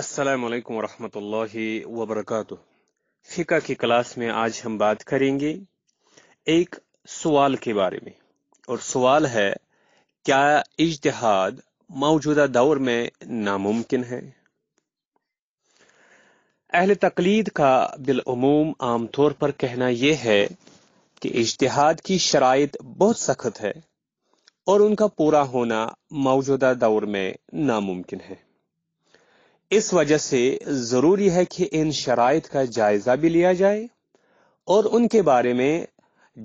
असलकम वरहमतुल्लाह वबरकत फ़िका की क्लास में आज हम बात करेंगे एक सवाल के बारे में और सवाल है क्या इजतहाद मौजूदा दौर में नामुमकिन है अहल तकलीद का बिलूम आमतौर पर कहना यह है कि इजतहाद की शराइ बहुत सख्त है और उनका पूरा होना मौजूदा दौर में नामुमकिन है इस वजह से ज़रूरी है कि इन शराइ का जायज़ा भी लिया जाए और उनके बारे में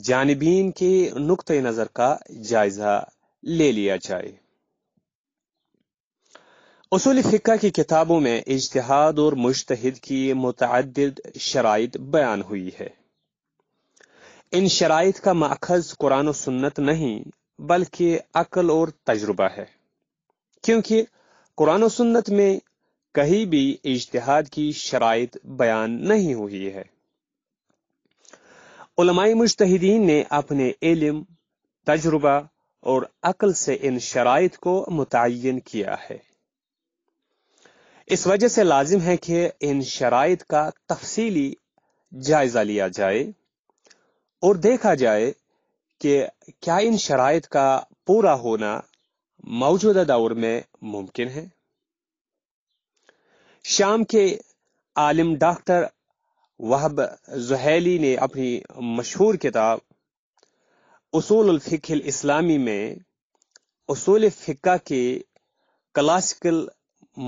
जानबीन के नुक़ नज़र का जायज़ा ले लिया जाए उसूल फ़िक्का की किताबों में इजतहाद और मुश्तहद की मुतद शराइ बयान हुई है इन शराइ का माखज कुरान सुन्नत नहीं बल्कि अकल और तजुर्बा है क्योंकि कुरान सुन्नत में कहीं भी इज्तहाद की शराइ बयान नहीं हुई है उलमाई मुश्तदीन ने अपने इलम तजुर्बा और अकल से इन शराइ को मुतन किया है इस वजह से लाजिम है कि इन शराइ का तफसीली जायजा लिया जाए और देखा जाए कि क्या इन शराइ का पूरा होना मौजूदा दौर में मुमकिन है शाम के आलिम डॉक्टर वहब जहैली ने अपनी मशहूर किताब उसूल फिकल इस्लामी में उसूल फ़िक्का के क्लासिकल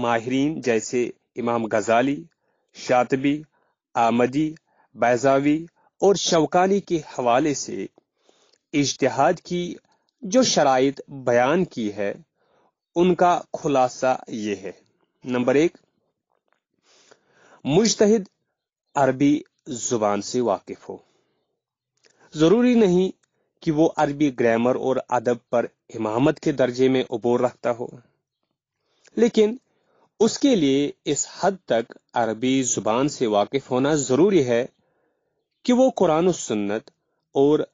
माहरीन जैसे इमाम गजाली शातबी आमदी बैजावी और शवकानी के हवाले से इश्तहाद की जो शराइ बयान की है उनका खुलासा ये है नंबर एक मुश्तहिद अरबी जुबान से वाकिफ हो जरूरी नहीं कि वो अरबी ग्रामर और अदब पर इमामत के दर्जे में उबोर रखता हो लेकिन उसके लिए इस हद तक अरबी जुबान से वाकिफ होना जरूरी है कि वो कुरान सुन्नत और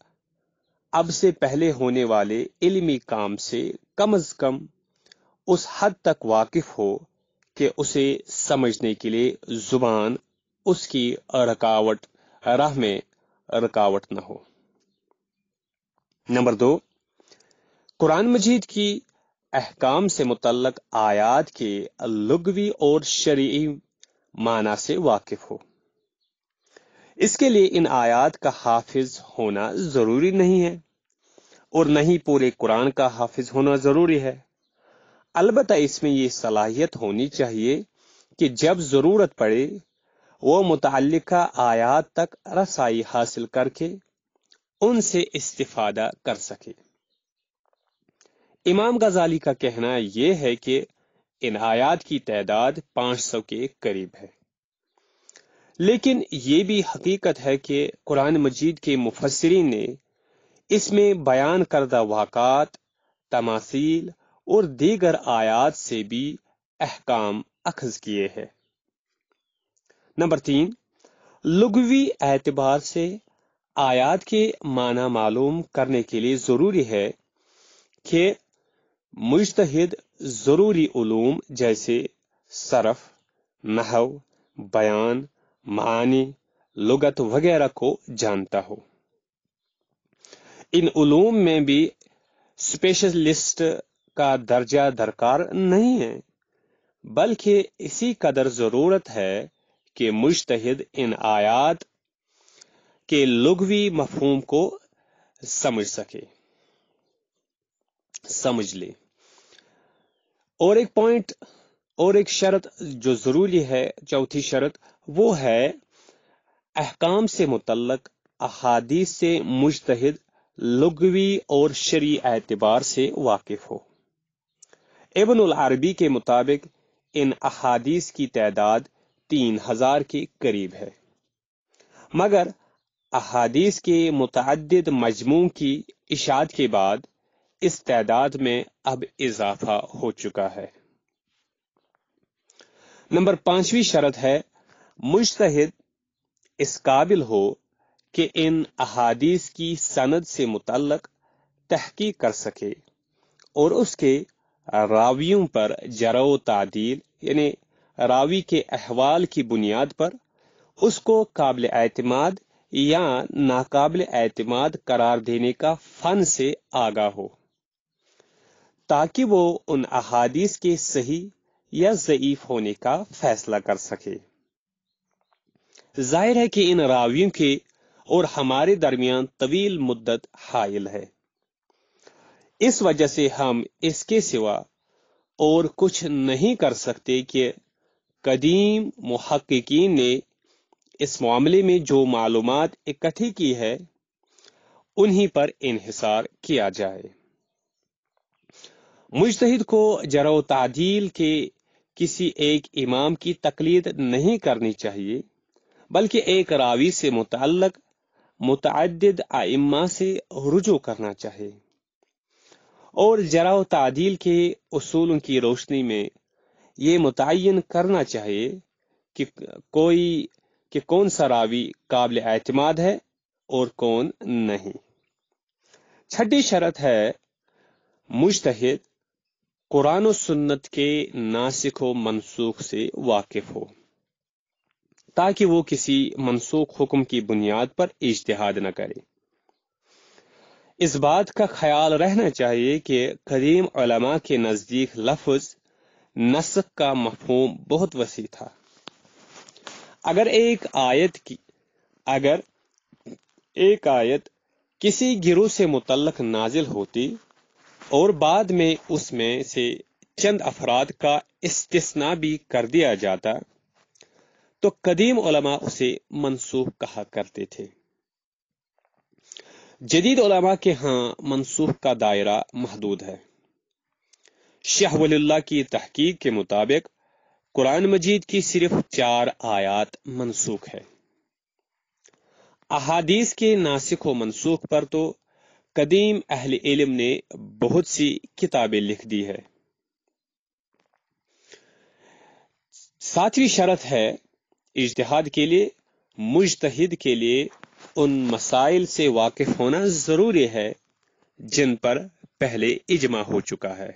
अब से पहले होने वाले इल्मी काम से कम अज कम उस हद तक वाकिफ हो कि उसे समझने के लिए जुबान उसकी रकावट राह में रुकावट न हो नंबर दो कुरान मजीद की अहकाम से मुतलक आयात के लुगवी और शरी माना से वाकिफ हो इसके लिए इन आयात का हाफिज होना जरूरी नहीं है और न ही पूरे कुरान का हाफिज होना जरूरी है अलबत् इसमें ये सलाहियत होनी चाहिए कि जब ज़रूरत पड़े वो मुतल आयात तक रसाई हासिल करके उनसे इस्तीफादा कर सके इमाम गजाली का कहना यह है कि इन आयात की तादाद 500 के करीब है लेकिन यह भी हकीकत है कि कुरान मजीद के मुफसरी ने इसमें बयान करदा वाकत तमासील और दीगर आयात से भी अहकाम अखज किए हैं नंबर तीन लुगवी एतबार से आयात के माना मालूम करने के लिए ज़रूरी है कि मुश्तहिद ज़रूरी उलूम जैसे सरफ नहव बयान मानी लगत वगैरह को जानता हो इन उलूम में भी स्पेशलिस्ट का दर्जा दरकार नहीं है बल्कि इसी कदर जरूरत है कि मुश्तहिद इन आयात के लुघवी मफहूम को समझ सके समझ ले और एक पॉइंट और एक शर्त जो जरूरी है चौथी शर्त वो है अहकाम से मुतलक अहादीस से मुश्तहिद लुगवी और शरी एतबार से वाकिफ हो इबन अरबी के मुताबिक इन अहादीस की तादाद तीन हजार के करीब है मगर अहादीस के मुतद मजमू की इशाद के बाद इस तादाद में अब इजाफा हो चुका है नंबर पांचवी शर्त है मुश्तहिद इस काबिल हो कि इन अहादीस की सनद से मुतल तहकी कर सके और उसके रावियों पर जरो तादील यानी रावी के अहवाल की बुनियाद पर उसको काबिल एतमाद या नाकबिल एतमाद करार देने का फन से आगा हो ताकि वो उन अहादीस के सही या ज़यीफ होने का फैसला कर सके जाहिर है कि इन रावियों के और हमारे दरमियान तवील मुद्दत हायल है इस वजह से हम इसके सिवा और कुछ नहीं कर सकते कि कदीम महक्कीन ने इस मामले में जो मालूम इकट्ठी की है उन्हीं पर इहिसार किया जाए मुजतहिद को जरो तादील के किसी एक इमाम की तकलीद नहीं करनी चाहिए बल्कि एक रावी से मुतल मुतद आइम्मा से रुजू करना चाहिए और जरा तादील के असूलों की रोशनी में ये मुतन करना चाहिए कि कोई कि कौन सा रावी काबिल एतमाद है और कौन नहीं छठी शरत है मुश्तहद कुरान सुन्नत के नासिक व मनसूख से वाकिफ हो ताकि वो किसी मनसूख हुक्म की बुनियाद पर इजतहाद न करे इस बात का ख्याल रहना चाहिए कि करीम उलमा के नज़दीक लफ्ज नस्क का मफहूम बहुत वसी था अगर एक आयत की अगर एक आयत किसी गिरोह से मुतलक नाजिल होती और बाद में उसमें से चंद अफराद का इस्तना भी कर दिया जाता तो कदीम उलमा उसे मनसूख कहा करते थे जदीद उलमा के यहाँ मनसूख का दायरा महदूद है शाह वल्ला की तहकीक के मुताबिक कुरान मजीद की सिर्फ चार आयात मनसूख है अहादीस के नासिक व मनसूख पर तो कदीम अहल इलम ने बहुत सी किताबें लिख दी है सातवीं शरत है इजतहाद के लिए मुजतहिद के लिए उन मसाइल से वाकिफ होना जरूरी है जिन पर पहले इजमा हो चुका है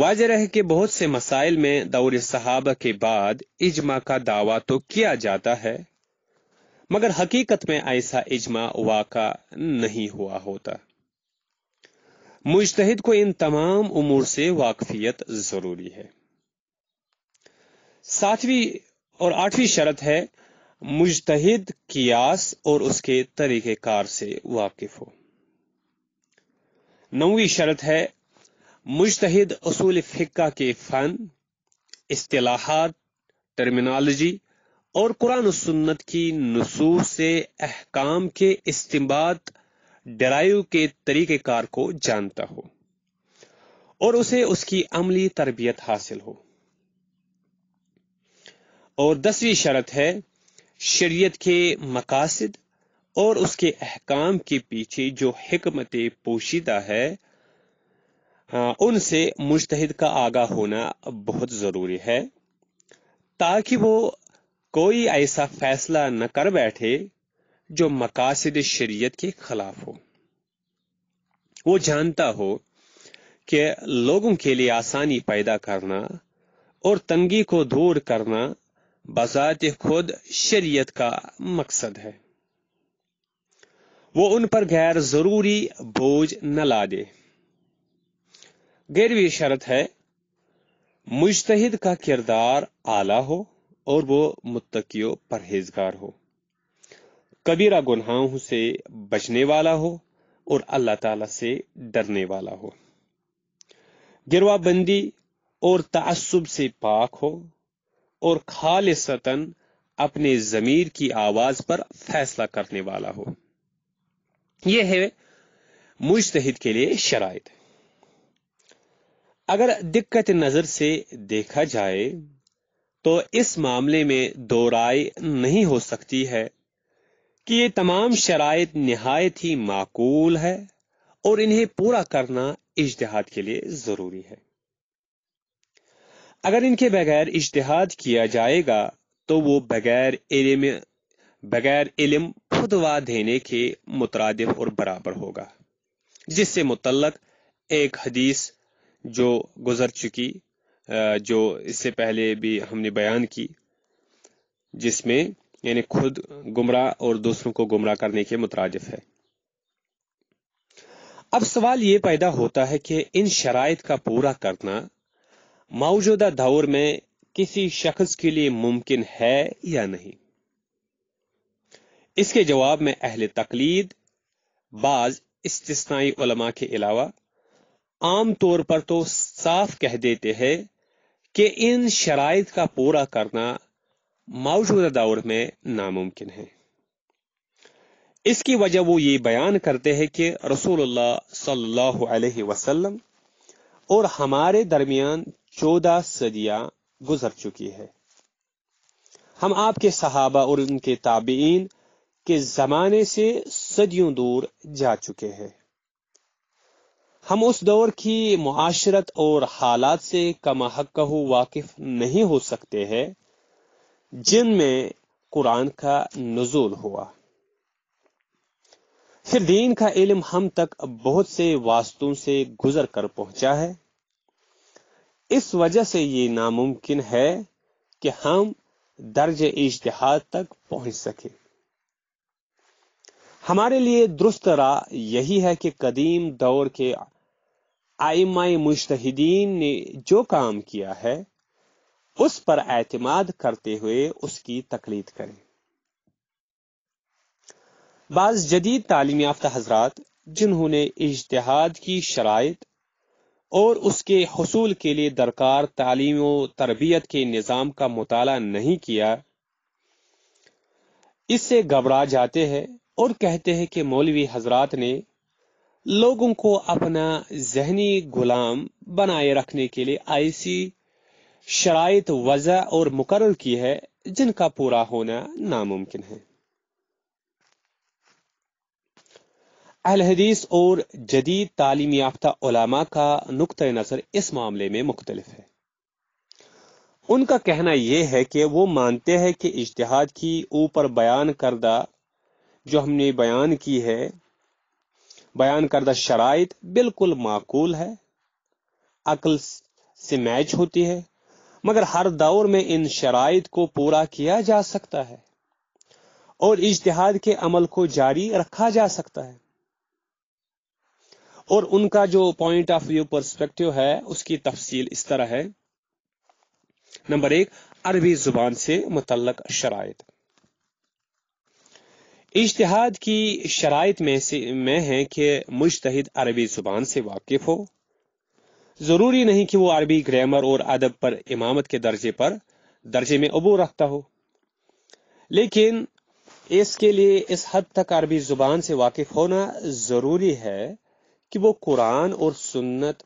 वाजह है कि बहुत से मसाइल में दौर सहाबा के बाद इजमा का दावा तो किया जाता है मगर हकीकत में ऐसा इजमा वाका नहीं हुआ होता मुश्तहिद को इन तमाम उमूर से वाकफियत जरूरी है सातवीं और आठवीं शर्त है मुजतहिद कियास और उसके तरीक़ेकार से वाकिफ हो नौवीं शर्त है मुजतहिद असूल फ़िक्का के फ़न असलाहत टर्मिनोलॉजी और कुरान सुन्नत की नसूस से अहकाम के इस्तेमाल डराइव के तरीक़ेकार को जानता हो और उसे उसकी अमली तरबियत हासिल हो और दसवीं शर्त है शरीयत के मकासद और उसके अहकाम के पीछे जो हमत पोशीदा है उनसे मुश्तद का आगा होना बहुत ज़रूरी है ताकि वो कोई ऐसा फैसला न कर बैठे जो मकासद शरीयत के खिलाफ हो वो जानता हो कि लोगों के लिए आसानी पैदा करना और तंगी को दूर करना बजात खुद शरीयत का मकसद है वो उन पर गैर जरूरी बोझ न ला दे गैरवी शर्त है मुश्तहिद का किरदार आला हो और वो मुतकियो परहेजगार हो कबीरा गुनाहों से बचने वाला हो और अल्लाह ताला से डरने वाला हो गिरवाबंदी और तासुब से पाक हो और खालिसतन अपने जमीर की आवाज पर फैसला करने वाला हो यह है मुश्तहिद के लिए शराय अगर दिक्कत नजर से देखा जाए तो इस मामले में दो राय नहीं हो सकती है कि ये तमाम शराय नहायत ही माकूल है और इन्हें पूरा करना इजतहाद के लिए जरूरी है अगर इनके बगैर इश्तहाद किया जाएगा तो वो बगैर इलम बगैर इलम खुदवा देने के मुतरदफ और बराबर होगा जिससे मुतलक एक हदीस जो गुजर चुकी जो इससे पहले भी हमने बयान की जिसमें यानी खुद गुमराह और दूसरों को गुमराह करने के मुतरदफ है अब सवाल ये पैदा होता है कि इन शराइ का पूरा करना मौजूदा दौर में किसी शख्स के लिए मुमकिन है या नहीं इसके जवाब में अहल तकलीद बाज इस्tisनाई उलमा के अलावा आम तौर पर तो साफ कह देते हैं कि इन शराइ का पूरा करना मौजूदा दौर में नामुमकिन है इसकी वजह वो ये बयान करते हैं कि रसूलुल्लाह सल्लल्लाहु अलैहि वसल्लम और हमारे दरमियान चौदह सदियां गुजर चुकी है हम आपके सहाबा और उनके ताबीन के जमाने से सदियों दूर जा चुके हैं हम उस दौर की मुआशरत और हालात से कमाहकहू वाकिफ नहीं हो सकते हैं जिनमें कुरान का नजूल हुआ फिर दीन का इल्म हम तक बहुत से वास्तुओं से गुजर कर पहुंचा है इस वजह से ये नामुमकिन है कि हम दर्ज इश्तहाद तक पहुंच सके हमारे लिए दुरुस्त राह यही है कि कदीम दौर के आइमाई मुश्तहिदीन ने जो काम किया है उस पर एतमाद करते हुए उसकी तकलीद करें बाज जदीद तालीम याफ्ता हजरात जिन्होंने इजतहाद की शराय और उसके हसूल के लिए दरकार तालीम व तरबियत के निज़ाम का मताल नहीं किया इससे घबरा जाते हैं और कहते हैं कि मौलवी हजरात ने लोगों को अपना जहनी गुलाम बनाए रखने के लिए ऐसी शराइ वजह और मुकर की है जिनका पूरा होना नामुमकिन है अहल हदीस और जदीद तालीम याफ्ता का नुक़ नज़र इस मामले में मुख्तलिफ है उनका कहना यह है कि वो मानते हैं कि इश्तिहाद की ऊपर बयान करदा जो हमने बयान की है बयान करदा शराइ बिल्कुल माकूल है अकल से मैच होती है मगर हर दौर में इन शराइत को पूरा किया जा सकता है और इश्तिहाद के अमल को जारी रखा जा सकता है और उनका जो पॉइंट ऑफ व्यू पर्सपेक्टिव है उसकी तफसील इस तरह है नंबर एक अरबी जुबान से मुतलक शराय इश्तहाद की शराय में से में है कि मुश्तहिद अरबी जुबान से वाकिफ हो जरूरी नहीं कि वो अरबी ग्रामर और अदब पर इमामत के दर्जे पर दर्जे में अबू रखता हो लेकिन इसके लिए इस हद तक अरबी जुबान से वाकिफ होना जरूरी है कि वो कुरान और सुन्नत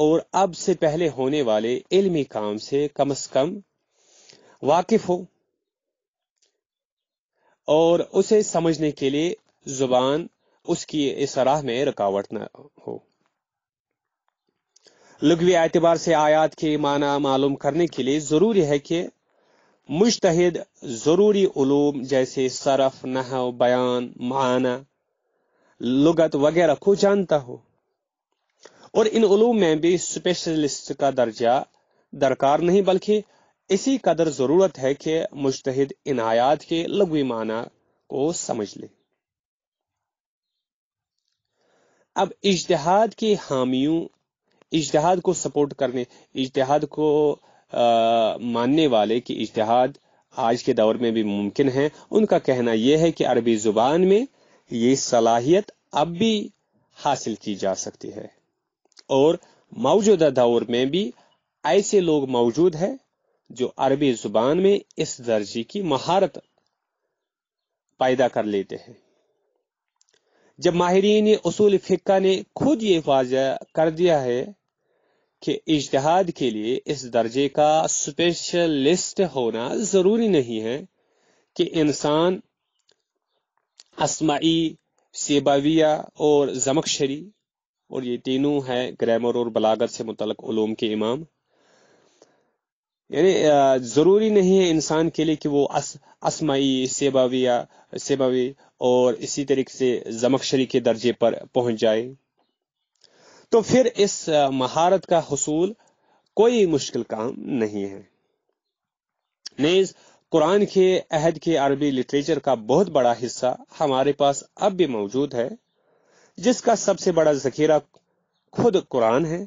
और अब से पहले होने वाले इल्मी काम से कम अज कम वाकिफ हो और उसे समझने के लिए जुबान उसकी इस राह में रुकावट न हो लघवी एतबार से आयात के माना मालूम करने के लिए जरूरी है कि मुश्तहिद जरूरी उलूम जैसे सरफ नह बयान माना लुगत वगैरह को जानता हो और इन उलूम में भी स्पेशलिस्ट का दर्जा दरकार नहीं बल्कि इसी कदर जरूरत है कि मुश्तहिद इन आयात के लघवी माना को समझ ले अब इजतहाद के हामियों इजतहाद को सपोर्ट करने इजतहाद को आ, मानने वाले कि इजतहाद आज के दौर में भी मुमकिन है उनका कहना यह है कि अरबी जुबान में ये सलाहियत अब भी हासिल की जा सकती है और मौजूदा दौर में भी ऐसे लोग मौजूद हैं जो अरबी जुबान में इस दर्जे की महारत पैदा कर लेते हैं जब माहरीन असूल फ़िक्का ने खुद ये वाजह कर दिया है कि इजतहाद के लिए इस दर्जे का स्पेशलिस्ट होना ज़रूरी नहीं है कि इंसान असमाई सेबाविया और जमकशरी और ये तीनों हैं ग्रामर और बलागत से मुतलक उलूम के इमाम यानी ज़रूरी नहीं है इंसान के लिए कि वो अस असमाई सेबाविया सेबावी और इसी तरीके से जमकशरी के दर्जे पर पहुंच जाए तो फिर इस महारत का हसूल कोई मुश्किल काम नहीं है नेज कुरान के अहद के अरबी लिटरेचर का बहुत बड़ा हिस्सा हमारे पास अब भी मौजूद है जिसका सबसे बड़ा जखीरा खुद कुरान है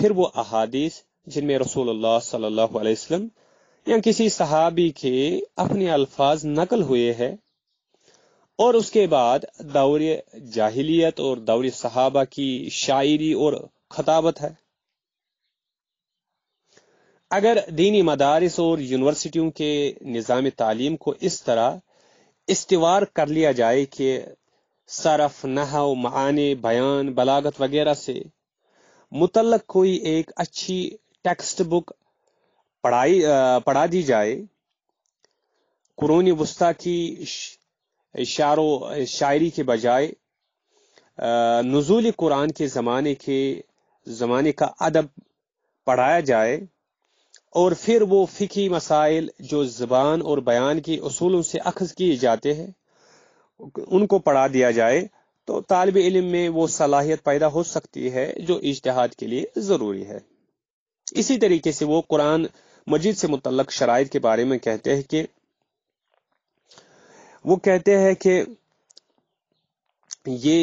फिर वो अहादीस जिनमें रसूलुल्लाह सल्लल्लाहु अलैहि वसल्लम या किसी सहाबी के अपने अल्फाज नकल हुए हैं और उसके बाद दौर जाहिलियत और दौर सहाबा की शायरी और खताबत है अगर दीनी मदारस और यूनिवर्सिटियों के निज़ाम तालीम को इस तरह इस्तेवार कर लिया जाए कि सरफ नहव मान बयान बलागत वगैरह से मुतलक कोई एक अच्छी टेक्स्ट बुक पढ़ाई पढ़ा दी जाए कुरोनी वस्ता की शारो शायरी के बजाय नजूल कुरान के ज़माने के ज़माने का अदब पढ़ाया जाए और फिर वो फ़िकी मसाइल जो ज़बान और बयान के असूलों से अखज़ किए जाते हैं उनको पढ़ा दिया जाए तो तालब इलम में वो सलाहियत पैदा हो सकती है जो इश्तहाद के लिए ज़रूरी है इसी तरीके से वो कुरान मजीद से मुतलक शराइ के बारे में कहते हैं कि वो कहते हैं कि ये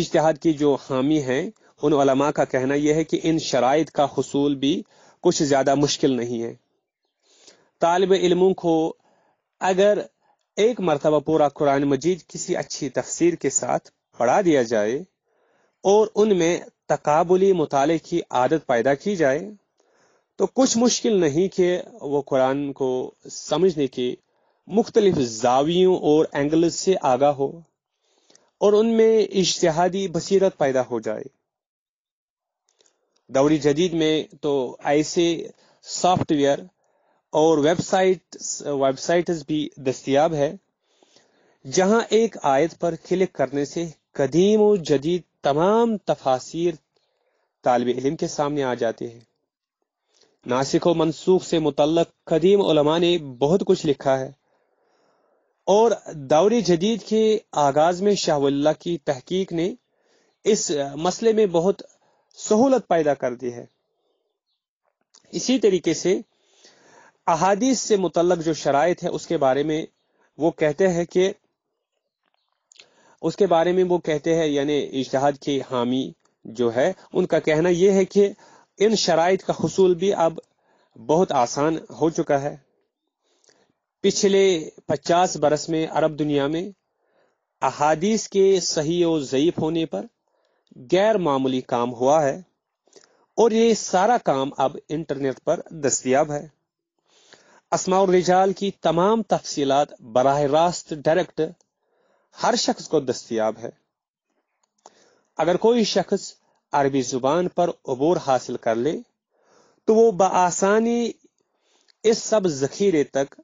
इजतहाद की जो हामी है उन का कहना यह है कि इन शराइ का हसूल भी कुछ ज़्यादा मुश्किल नहीं है तालब इलमों को अगर एक मरतबा पूरा कुरान मजीद किसी अच्छी तफसीर के साथ पढ़ा दिया जाए और उनमें तकबली मुताले की आदत पैदा की जाए तो कुछ मुश्किल नहीं कि वो कुरान को समझने के मुख्तलिफ जावियों और एंगल से आगा हो और उनमें इश्तहादी बसीरत पैदा हो जाए दौरी जदीद में तो ऐसे सॉफ्टवेयर और वेबसाइट वेबसाइट भी दस्तियाब है जहां एक आयत पर क्लिक करने से कदीम और जदीद तमाम तफासिर तालब इलम के सामने आ जाते हैं नासिक व मनसूख से मुतलक कदीम उलमा ने बहुत कुछ लिखा है और दौर जदीद के आगाज में शाहवल्ला की तहकीक ने इस मसले में बहुत सहूलत पैदा कर दी है इसी तरीके से अहादीस से मुतलक जो शरात है उसके बारे में वो कहते हैं कि उसके बारे में वो कहते हैं यानी इश्तहाद के हामी जो है उनका कहना यह है कि इन शराइ का हसूल भी अब बहुत आसान हो चुका है पिछले 50 बरस में अरब दुनिया में अहादीस के सही और ज़यीफ होने पर गैर मामूली काम हुआ है और ये सारा काम अब इंटरनेट पर दस्तियाब है असमा रिजाल की तमाम तफसीलात बरह रास्त डायरेक्ट हर शख्स को दस्तियाब है अगर कोई शख्स अरबी जुबान पर अबूर हासिल कर ले तो वो बसानी इस सब जखीरे तक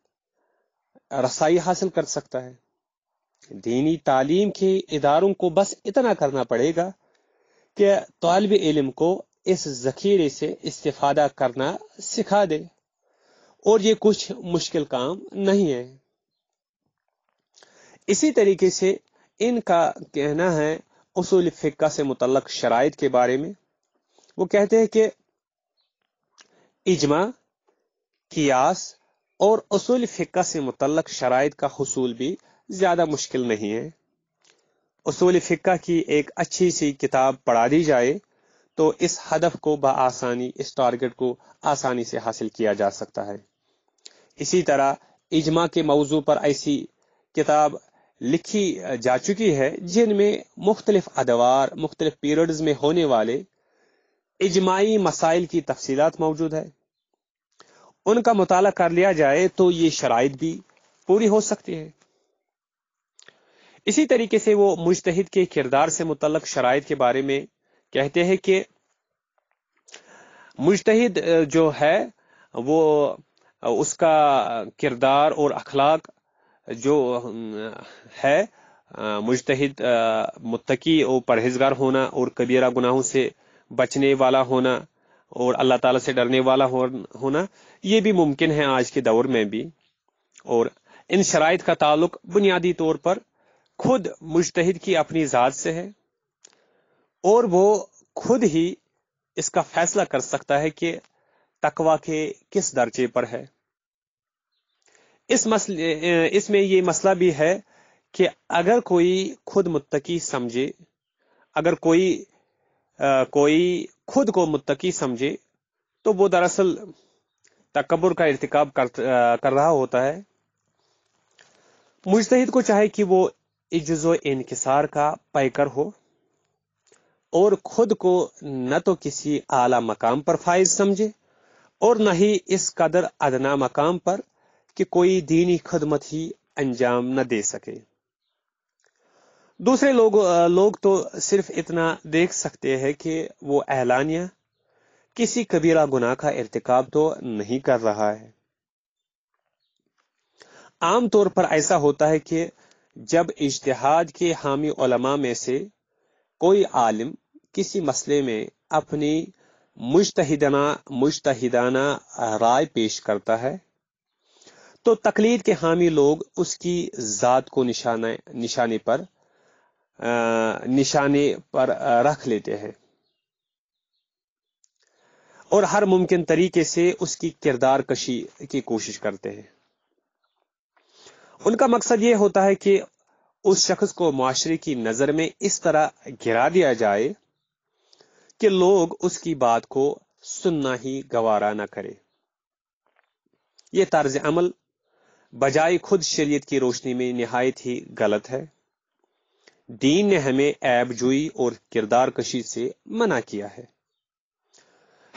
रसाई हासिल कर सकता है दीनी तालीम के इदारों को बस इतना करना पड़ेगा कि तलब इलम को इस जखीरे से इस्तेफादा करना सिखा दे और ये कुछ मुश्किल काम नहीं है इसी तरीके से इनका कहना है उसूल फ़िक्का से मुतलक शराइ के बारे में वो कहते हैं कि इजमा कियास और उसूल फ़िक्का से मुतलक शराइ का हसूल भी ज़्यादा मुश्किल नहीं है उसूल फ़िक्का की एक अच्छी सी किताब पढ़ा दी जाए तो इस हदफ को बसानी इस टारगेट को आसानी से हासिल किया जा सकता है इसी तरह इजमा के मौजू पर ऐसी किताब लिखी जा चुकी है जिनमें मुख्तलिफ अदवार मुख्तलिफ पीरियड्स में होने वाले इजमाई मसाइल की तफसीलात मौजूद है उनका मुताला कर लिया जाए तो ये शराइ भी पूरी हो सकती है इसी तरीके से वो मुश्तहिद के किरदार से मुतलक शराय के बारे में कहते हैं कि मुश्तहिद जो है वो उसका किरदार और अखलाक जो है मुश्तहिद मुतकी और परहेजगार होना और कबीरा गुनाहों से बचने वाला होना और अल्लाह ताला से डरने वाला होना ये भी मुमकिन है आज के दौर में भी और इन शराइ का ताल्लुक बुनियादी तौर पर खुद मुश्तहिद की अपनी ज़ात से है और वो खुद ही इसका फैसला कर सकता है कि तकवा के किस दर्जे पर है इस मसले इसमें ये मसला भी है कि अगर कोई खुद मुत्तकी समझे अगर कोई आ, कोई खुद को मुत्तकी समझे तो वो दरअसल तकबर का इरतकब कर, कर रहा होता है मुश्तहिद को चाहे कि वो इज्जो इनकसार का पैकर हो और खुद को न तो किसी आला मकाम पर फायज समझे और न ही इस कदर अदना मकाम पर कि कोई दीनी खदमत ही अंजाम न दे सके दूसरे लोग लोग तो सिर्फ इतना देख सकते हैं कि वो एहलानिया किसी कबीरा गुनाह का इरतकाब तो नहीं कर रहा है आमतौर पर ऐसा होता है कि जब इश्तहाद के हामी उलमा में से कोई आलिम किसी मसले में अपनी मुश्तहिदना मुश्तहिदाना राय पेश करता है तो तकलीद के हामी लोग उसकी ज़ात को निशाने निशाने पर आ, निशाने पर रख लेते हैं और हर मुमकिन तरीके से उसकी किरदार कशी की कोशिश करते हैं उनका मकसद ये होता है कि उस शख्स को माशरे की नजर में इस तरह गिरा दिया जाए कि लोग उसकी बात को सुनना ही गवारा ना करें यह तर्ज अमल बजाय खुद शरीयत की रोशनी में नहायत ही गलत है दीन ने हमें ऐब जुई और किरदार कशी से मना किया है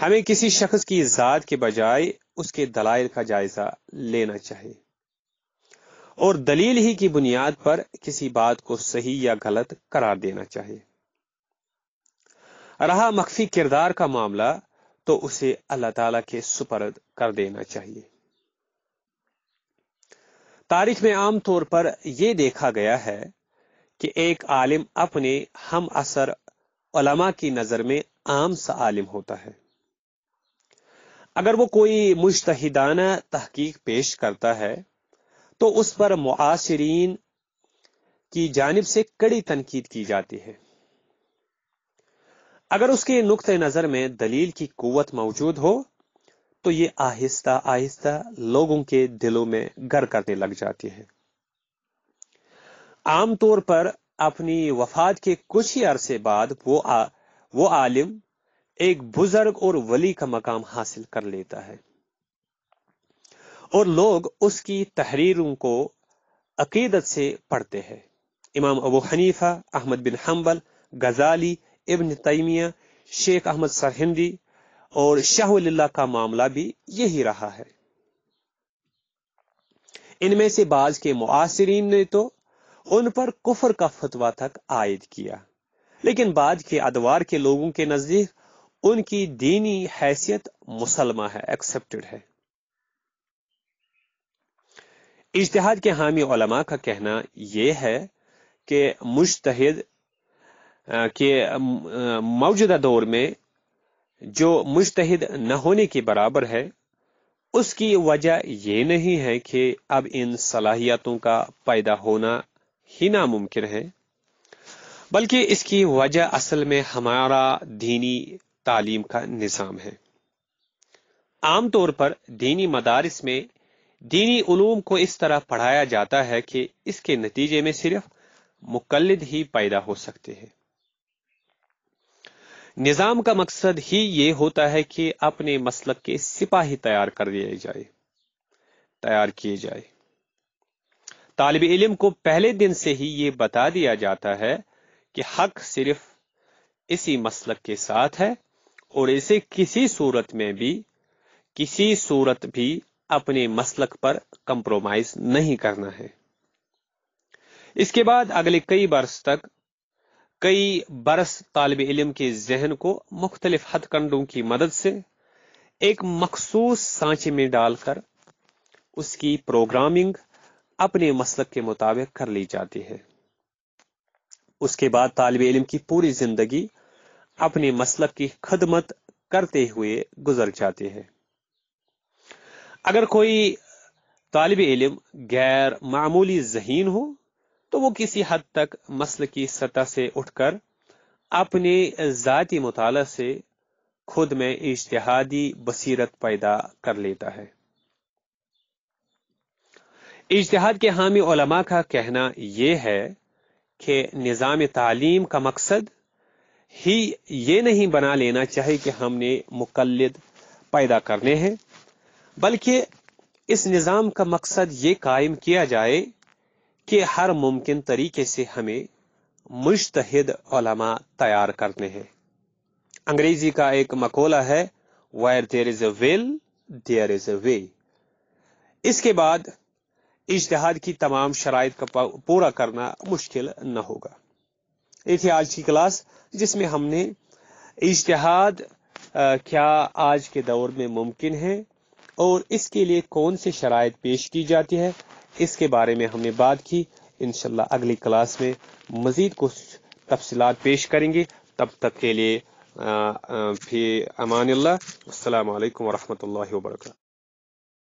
हमें किसी शख्स की जात के बजाय उसके दलाइल का जायजा लेना चाहिए और दलील ही की बुनियाद पर किसी बात को सही या गलत करार देना चाहिए रहा मख्फी किरदार का मामला तो उसे अल्लाह ताला के सुपरद कर देना चाहिए तारीख में आमतौर पर यह देखा गया है कि एक आलिम अपने हम असर उलमा की नजर में आम सा आलिम होता है अगर वो कोई मुश्तहिदाना तहकीक पेश करता है तो उस पर मुआसरीन की जानब से कड़ी तनकीद की जाती है अगर उसके नुक़ नज़र में दलील की कुत मौजूद हो तो ये आहिस्ता आहिस्ता लोगों के दिलों में गर करने लग जाती है आमतौर पर अपनी वफात के कुछ ही अरसे बाद वो आ, वो आलिम एक बुजुर्ग और वली का मकाम हासिल कर लेता है और लोग उसकी तहरीरों को अकीदत से पढ़ते हैं Imam Abu Hanifa Ahmad bin Hanbal Ghazali Ibn Taymiyyah Sheikh Ahmad Sirhindi और शाह का मामला भी यही रहा है इनमें से बाज के मुआसरीन ने तो उन पर कुफर का फतवा तक आयद किया लेकिन बाद के अदवार के लोगों के नजदीक उनकी दीनी हैसियत मुसलमा है एक्सेप्टेड है इजतहाद के हामी का कहना यह है कि मुश्तद के मौजूदा दौर में जो मुश्तद न होने के बराबर है उसकी वजह यह नहीं है कि अब इन सलाहियतों का पैदा होना ही नामुमकिन है बल्कि इसकी वजह असल में हमारा दीनी तालीम का निज़ाम है आमतौर पर दीनी मदारस में दीनी उलूम को इस तरह पढ़ाया जाता है कि इसके नतीजे में सिर्फ मुकलद ही पैदा हो सकते हैं निज़ाम का मकसद ही ये होता है कि अपने मसलक के सिपाही तैयार कर दिए जाए तैयार किए जाए तालब इलम को पहले दिन से ही ये बता दिया जाता है कि हक सिर्फ इसी मसलक के साथ है और इसे किसी सूरत में भी किसी सूरत भी अपने मसलक पर कंप्रोमाइज नहीं करना है इसके बाद अगले कई बरस तक कई बरस तालब इलम के जहन को मुख्तलिफ हथकंडों की मदद से एक मखसूस सांचे में डालकर उसकी प्रोग्रामिंग अपने मसलक के मुताबिक कर ली जाती है उसके बाद तालब इलम की पूरी जिंदगी अपने मसलक की खदमत करते हुए गुजर जाती है अगर कोई तालब इलम गैर मामूली जहीन हो तो वो किसी हद तक मसल की सतह से उठकर अपने ज़ाती मताल से खुद में इश्तहादी बसीरत पैदा कर लेता है इश्तहाद के हामी ओलमा का कहना यह है कि निज़ाम तालीम का मकसद ही ये नहीं बना लेना चाहिए कि हमने मुकलद पैदा करने हैं बल्कि इस निज़ाम का मकसद ये कायम किया जाए कि हर मुमकिन तरीके से हमें मुश्तहद तैयार करने हैं अंग्रेजी का एक मकोला है where there is a will there is a way इसके बाद इश्तहाद की तमाम शराइ का पूरा करना मुश्किल न होगा ये थी आज की क्लास जिसमें हमने इश्तहाद क्या आज के दौर में मुमकिन है और इसके लिए कौन सी शराय पेश की जाती है इसके बारे में हमने बात की इनशाला अगली क्लास में मजीद कुछ तफसलत पेश करेंगे तब तक के लिए फिर अमान अल्लाह वरहमल वर्क